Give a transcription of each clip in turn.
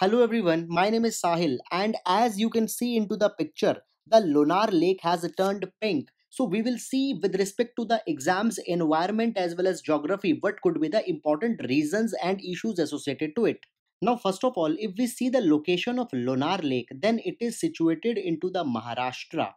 Hello everyone, my name is Sahil and as you can see into the picture, the Lunar Lake has turned pink. So we will see with respect to the exams environment as well as geography what could be the important reasons and issues associated to it. Now first of all, if we see the location of Lunar Lake, then it is situated into the Maharashtra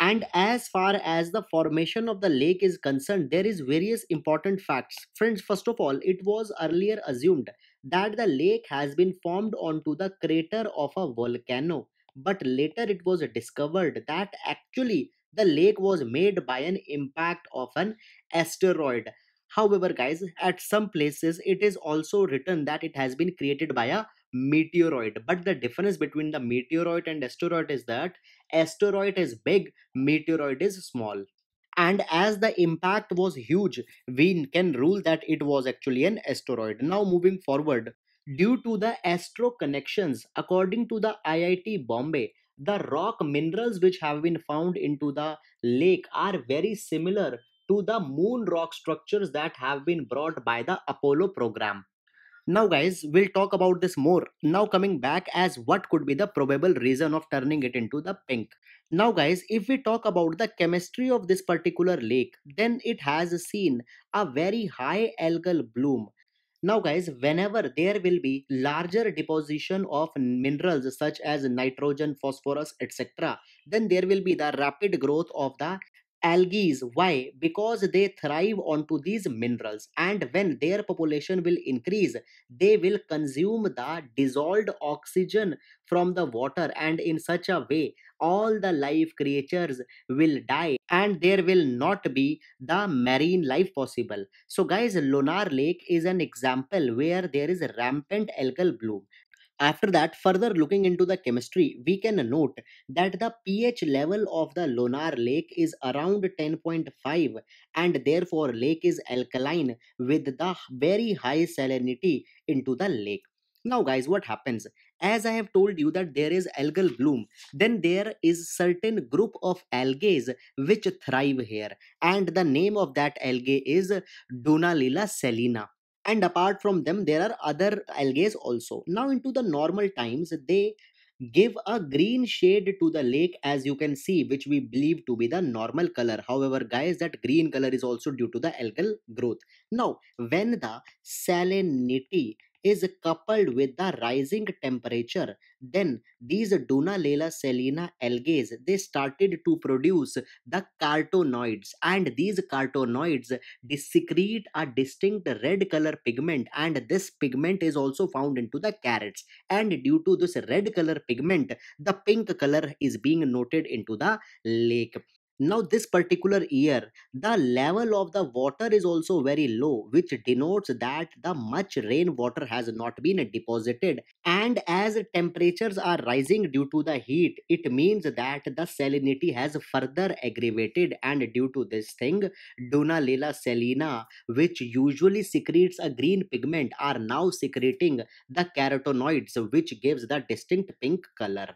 and as far as the formation of the lake is concerned there is various important facts friends first of all it was earlier assumed that the lake has been formed onto the crater of a volcano but later it was discovered that actually the lake was made by an impact of an asteroid however guys at some places it is also written that it has been created by a meteoroid but the difference between the meteoroid and asteroid is that asteroid is big meteoroid is small and as the impact was huge we can rule that it was actually an asteroid now moving forward due to the astro connections according to the IIT Bombay the rock minerals which have been found into the lake are very similar to the moon rock structures that have been brought by the Apollo program now guys, we'll talk about this more. Now coming back as what could be the probable reason of turning it into the pink. Now guys, if we talk about the chemistry of this particular lake, then it has seen a very high algal bloom. Now guys, whenever there will be larger deposition of minerals such as nitrogen, phosphorus, etc., then there will be the rapid growth of the algae why because they thrive onto these minerals and when their population will increase they will consume the dissolved oxygen from the water and in such a way all the life creatures will die and there will not be the marine life possible so guys lonar lake is an example where there is rampant algal bloom after that, further looking into the chemistry, we can note that the pH level of the Lonar lake is around 10.5 and therefore lake is alkaline with the very high salinity into the lake. Now guys, what happens? As I have told you that there is algal bloom, then there is certain group of algae which thrive here and the name of that algae is Dunalilla salina and apart from them there are other algae also now into the normal times they give a green shade to the lake as you can see which we believe to be the normal color however guys that green color is also due to the algal growth now when the salinity is coupled with the rising temperature then these Dunalella selena algae they started to produce the carotenoids and these carotenoids secrete a distinct red color pigment and this pigment is also found into the carrots and due to this red color pigment the pink color is being noted into the lake now, this particular year, the level of the water is also very low, which denotes that the much rainwater has not been deposited. And as temperatures are rising due to the heat, it means that the salinity has further aggravated. And due to this thing, Dunalila salina, which usually secretes a green pigment, are now secreting the carotenoids, which gives the distinct pink color.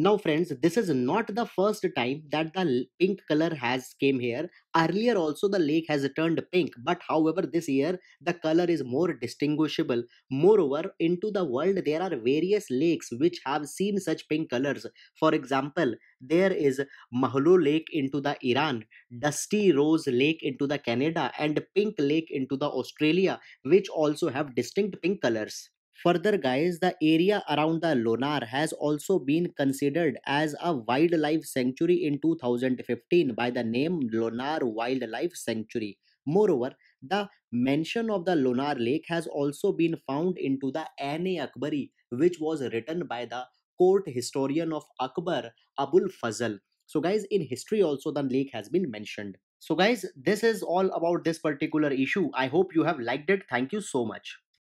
Now friends, this is not the first time that the pink color has came here. Earlier also the lake has turned pink but however this year the color is more distinguishable. Moreover, into the world there are various lakes which have seen such pink colors. For example, there is Mahalo Lake into the Iran, Dusty Rose Lake into the Canada and Pink Lake into the Australia which also have distinct pink colors. Further, guys, the area around the Lonar has also been considered as a wildlife sanctuary in 2015 by the name Lonar Wildlife Sanctuary. Moreover, the mention of the Lonar Lake has also been found into the Aine Akbari, which was written by the court historian of Akbar, Abul Fazl. So, guys, in history also the lake has been mentioned. So, guys, this is all about this particular issue. I hope you have liked it. Thank you so much.